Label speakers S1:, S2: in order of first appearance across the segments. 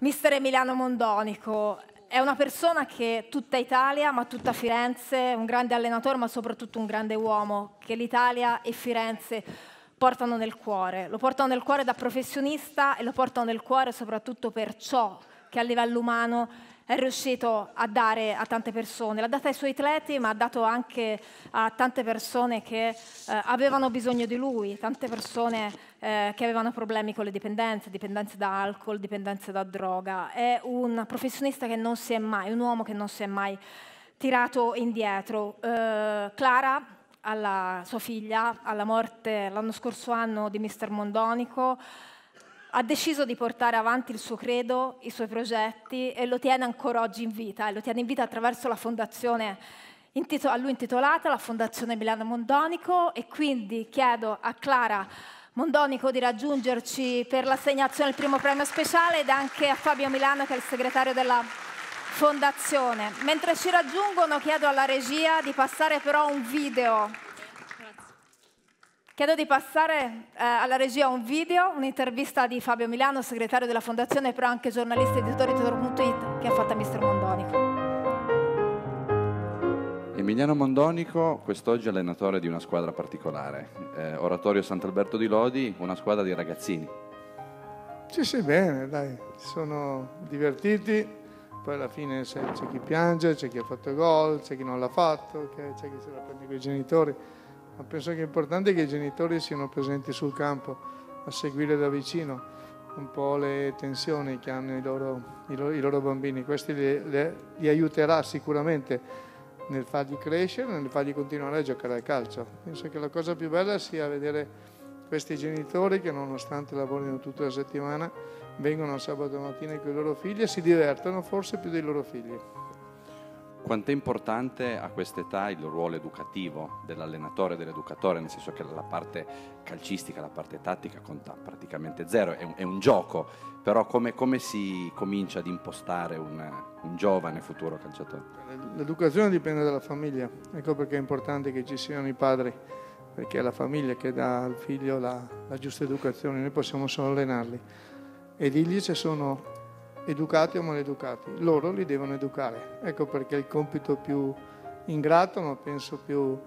S1: Mister Emiliano Mondonico è una persona che tutta Italia, ma tutta Firenze, un grande allenatore, ma soprattutto un grande uomo, che l'Italia e Firenze portano nel cuore. Lo portano nel cuore da professionista e lo portano nel cuore soprattutto per ciò che a livello umano è riuscito a dare a tante persone. L'ha data ai suoi atleti, ma ha dato anche a tante persone che eh, avevano bisogno di lui, tante persone eh, che avevano problemi con le dipendenze, dipendenze da alcol, dipendenze da droga. È un professionista che non si è mai, un uomo che non si è mai tirato indietro. Eh, Clara alla sua figlia, alla morte l'anno scorso anno di Mister Mondonico, ha deciso di portare avanti il suo credo, i suoi progetti e lo tiene ancora oggi in vita, e lo tiene in vita attraverso la fondazione a lui intitolata, la Fondazione Milano Mondonico e quindi chiedo a Clara Mondonico di raggiungerci per l'assegnazione del primo premio speciale ed anche a Fabio Milano che è il segretario della Fondazione. Mentre ci raggiungono chiedo alla regia di passare però un video Chiedo di passare eh, alla regia un video, un'intervista di Fabio Milano, segretario della Fondazione, però anche giornalista editore di Tor.it, che ha fatto a Mr. Mondonico.
S2: Emiliano Mondonico quest'oggi è allenatore di una squadra particolare, eh, Oratorio Sant'Alberto di Lodi, una squadra di ragazzini.
S3: Sì, sì, bene, dai, sono divertiti, poi alla fine c'è, chi piange, c'è chi ha fatto gol, c'è chi non l'ha fatto, c'è chi se la prende con i genitori ma penso che è importante che i genitori siano presenti sul campo a seguire da vicino un po' le tensioni che hanno i loro, i loro, i loro bambini. Questo li, li, li, aiuterà sicuramente nel fargli crescere, nel fargli continuare a giocare a calcio. Penso che la cosa più bella sia vedere questi genitori che nonostante lavorino tutta la settimana vengono sabato mattina con i loro figli e si divertono forse più dei loro figli
S2: quanto è importante a quest'età il ruolo educativo dell'allenatore e dell'educatore, nel senso che la parte calcistica, la parte tattica conta praticamente zero, è un, è un gioco, però come, come, si comincia ad impostare un, un giovane futuro calciatore?
S3: L'educazione dipende dalla famiglia, ecco perché è importante che ci siano i padri, perché è la famiglia che dà al figlio la, la giusta educazione, noi possiamo solo allenarli e lì ci sono educati o maleducati, loro li devono educare. Ecco perché il compito più ingrato, ma penso più,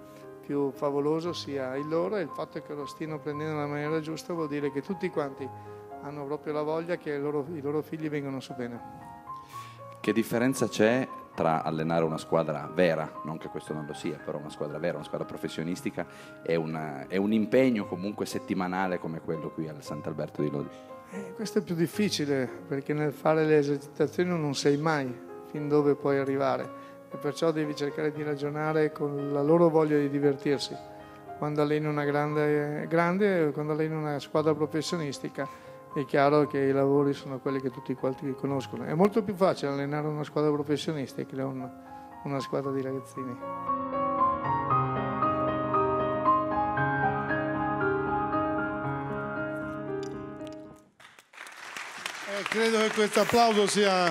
S3: più favoloso sia il loro e il fatto che lo stiano prendendo nella maniera giusta vuol dire che tutti quanti hanno proprio la voglia che loro, i loro figli vengano su bene.
S2: Che differenza c'è tra allenare una squadra vera, non che questo non lo sia, però una squadra vera, una squadra professionistica, e, una, e un impegno comunque settimanale come quello qui al Sant'Alberto di Lodi?
S3: Eh, questo è più difficile perché nel fare le esercitazioni non sai mai fin dove puoi arrivare e perciò devi cercare di ragionare con la loro voglia di divertirsi. Quando alleni una grande, grande quando alleni una squadra professionistica è chiaro che i lavori sono quelli che tutti quanti conoscono. È molto più facile allenare una squadra professionistica che una, una squadra di ragazzini. Credo che questo applauso sia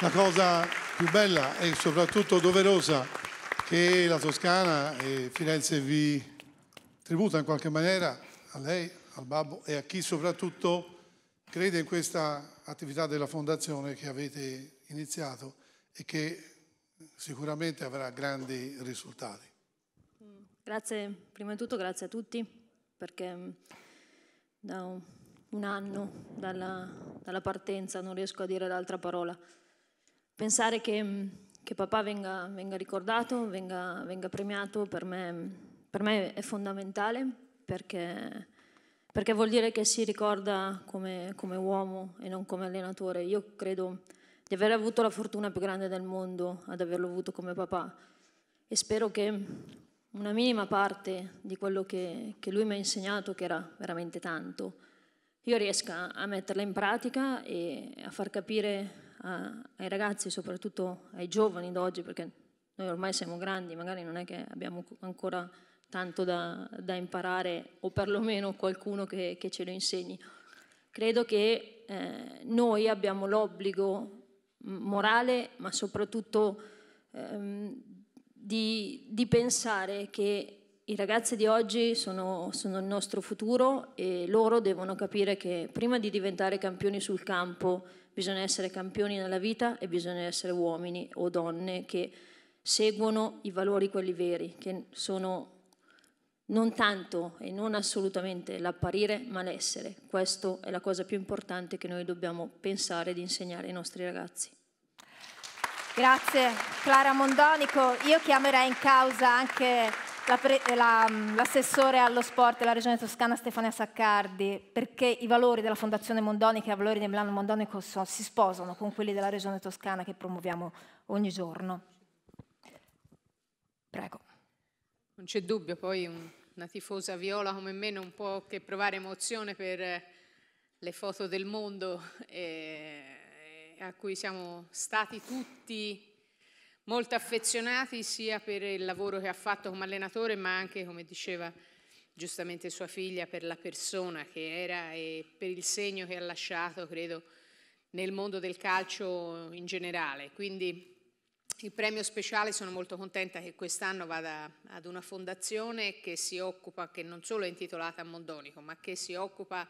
S3: la cosa più bella e soprattutto doverosa che la Toscana e Firenze vi tributa in qualche maniera a lei, al babbo e a chi soprattutto crede in questa attività della fondazione che avete iniziato e che sicuramente avrà grandi risultati.
S4: Grazie, prima di tutto grazie a tutti perché mm, da no un anno dalla, dalla, partenza, non riesco a dire l'altra parola. Pensare che, mm, che papà venga, venga ricordato, venga, venga, premiato, per me, per me è fondamentale perché, perché, vuol dire che si ricorda come, come uomo e non come allenatore. Io credo di aver avuto la fortuna più grande del mondo ad averlo avuto come papà e spero che una minima parte di quello che, che lui mi ha insegnato, che era veramente tanto, io riesca a metterla in pratica e a far capire a, ai ragazzi, soprattutto ai giovani d'oggi, perché noi ormai siamo grandi, magari non è che abbiamo ancora tanto da, da imparare o perlomeno qualcuno che, che, ce lo insegni. Credo che eh, noi abbiamo l'obbligo morale, ma soprattutto ehm, di, di, pensare che i ragazzi di oggi sono, sono, il nostro futuro e loro devono capire che prima di diventare campioni sul campo bisogna essere campioni nella vita e bisogna essere uomini o donne che seguono i valori quelli veri, che sono non tanto e non assolutamente l'apparire ma l'essere. Questa è la cosa più importante che noi dobbiamo pensare ed insegnare ai nostri ragazzi.
S1: Grazie Clara Mondonico, io chiamerei in causa anche eh, mm, l'assessore la, allo sport della Regione Toscana Stefania Saccardi, perché i valori della Fondazione Mondoni, che i valori di Milano Mondonico so, si sposano con quelli della Regione Toscana che promuoviamo ogni giorno. Prego.
S5: Non c'è dubbio, poi un, una tifosa viola come me non può che provare emozione per eh, le foto del mondo eh, eh, a cui siamo stati tutti molto affezionati sia per il lavoro che ha fatto come allenatore, ma anche, come diceva giustamente sua figlia, per la persona che era e per il segno che ha lasciato, credo, nel mondo del calcio in generale. Quindi il premio speciale sono molto contenta che quest'anno vada ad una fondazione che si occupa, che non solo è intitolata a Mondonico, ma che si occupa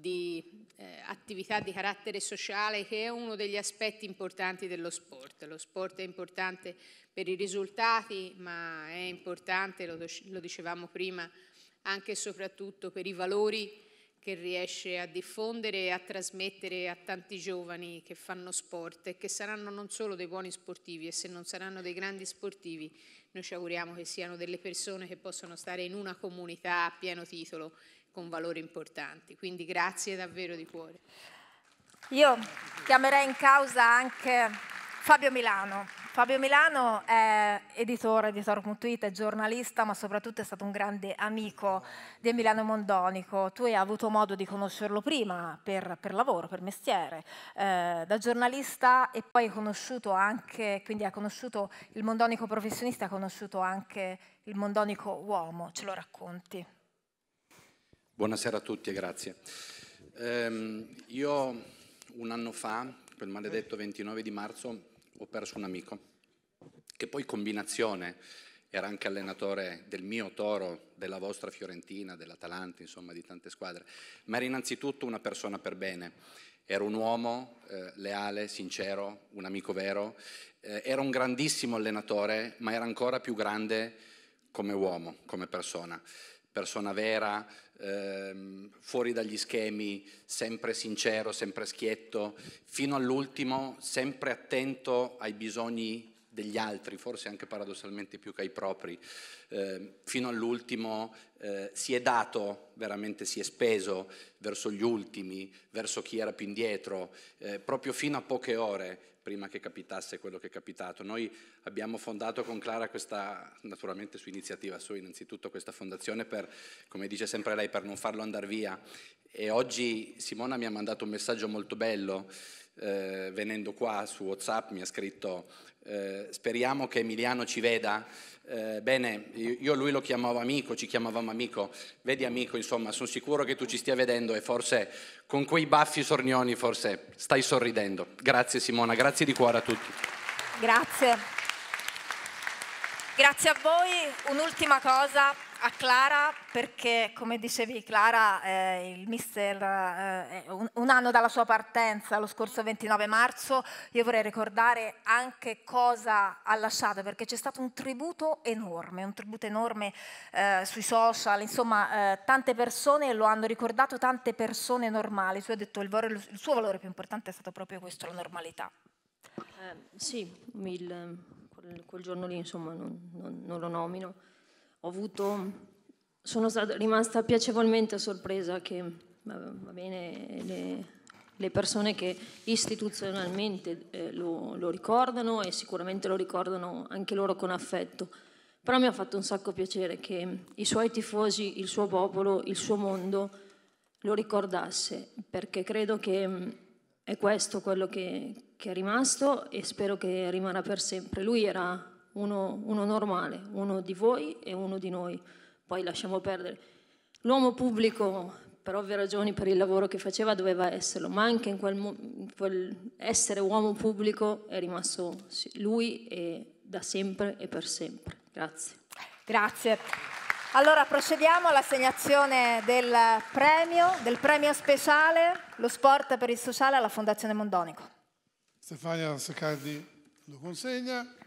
S5: di eh, attività di carattere sociale che è uno degli aspetti importanti dello sport. Lo sport è importante per i risultati, ma è importante, lo, lo dicevamo prima, anche e soprattutto per i valori che riesce a diffondere e a trasmettere a tanti giovani che fanno sport e che saranno non solo dei buoni sportivi e se non saranno dei grandi sportivi noi ci auguriamo che siano delle persone che possano stare in una comunità a pieno titolo con valori importanti. Quindi grazie davvero di cuore. Io
S1: chiamerei in causa anche Fabio Milano. Fabio Milano è editore di Toro.it, è giornalista, ma soprattutto è stato un grande amico di Emiliano Mondonico. Tu hai avuto modo di conoscerlo prima per, per lavoro, per mestiere, eh, da giornalista e poi hai conosciuto anche, quindi ha conosciuto il Mondonico professionista, ha conosciuto anche il Mondonico uomo. Ce lo racconti?
S2: Buonasera a tutti e grazie. Ehm, io un anno fa, quel maledetto 29 di marzo, ho perso un amico, che poi combinazione era anche allenatore del mio Toro, della vostra Fiorentina, dell'Atalanta, insomma di tante squadre, ma era innanzitutto una persona per bene. Era un uomo eh, leale, sincero, un amico vero, eh, era un grandissimo allenatore, ma era ancora più grande come uomo, come persona persona vera, ehm, fuori dagli schemi, sempre sincero, sempre schietto, fino all'ultimo, sempre attento ai bisogni degli altri, forse anche paradossalmente più che ai propri, eh, fino all'ultimo eh, si è dato, veramente si è speso verso gli ultimi, verso chi era più indietro, eh, proprio fino a poche ore prima che capitasse quello che è capitato. Noi abbiamo fondato con Clara questa, naturalmente su iniziativa sua innanzitutto, questa fondazione per, come dice sempre lei, per non farlo andare via. E oggi Simona mi ha mandato un messaggio molto bello. Eh, venendo qua su WhatsApp mi ha scritto eh, speriamo che Emiliano ci veda. Eh, bene, io lui lo chiamavo amico, ci chiamavamo amico, vedi amico, insomma, sono sicuro che tu ci stia vedendo e forse con quei baffi sornioni forse stai sorridendo. Grazie Simona, grazie di cuore a tutti.
S1: Grazie. Grazie a voi. Un'ultima cosa, a Clara perché, come dicevi Clara, eh, il mister, eh, un, un, anno dalla sua partenza, lo scorso 29 marzo, io vorrei ricordare anche cosa ha lasciato, perché c'è stato un tributo enorme, un tributo enorme eh, sui social, insomma eh, tante persone lo hanno ricordato, tante persone normali, su ha detto il, valore, il suo valore più importante è stato proprio questo, la
S4: normalità. Eh, sì, il, quel, quel, giorno lì insomma non, non, non lo nomino avuto, sono stata, rimasta piacevolmente sorpresa che bene, le, le, persone che istituzionalmente eh, lo, lo ricordano e sicuramente lo ricordano anche loro con affetto però mi ha fatto un sacco piacere che i suoi tifosi, il suo popolo, il suo mondo lo ricordasse, perché credo che è questo quello che, che è rimasto e spero che rimarrà per sempre. Lui era uno, uno normale, uno di voi e uno di noi, poi lasciamo perdere. L'uomo pubblico per ovvie ragioni, per il lavoro che faceva, doveva esserlo, ma anche in quel, in quel, essere uomo pubblico è rimasto lui e da sempre e per sempre. Grazie. Grazie. Allora procediamo all'assegnazione
S1: del premio, del premio speciale, lo sport per il sociale alla Fondazione
S3: Mondonico. Stefania Saccardi lo consegna.